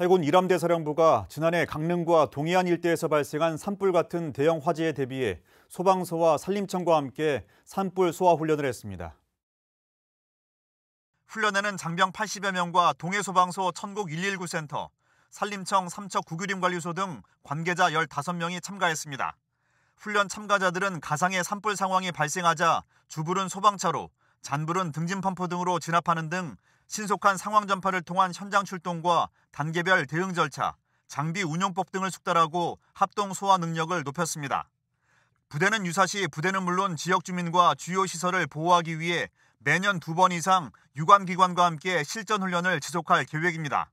해군 이함대사령부가 지난해 강릉과 동해안 일대에서 발생한 산불 같은 대형 화재에 대비해 소방서와 산림청과 함께 산불 소화 훈련을 했습니다. 훈련에는 장병 80여 명과 동해소방서 천곡 119센터, 산림청 삼척 구규림관리소 등 관계자 15명이 참가했습니다. 훈련 참가자들은 가상의 산불 상황이 발생하자 주불은 소방차로, 잔불은 등짐 펌프 등으로 진압하는 등 신속한 상황 전파를 통한 현장 출동과 단계별 대응 절차, 장비 운용법 등을 숙달하고 합동 소화 능력을 높였습니다. 부대는 유사시 부대는 물론 지역 주민과 주요 시설을 보호하기 위해 매년 두 번 이상 유관 기관과 함께 실전 훈련을 지속할 계획입니다.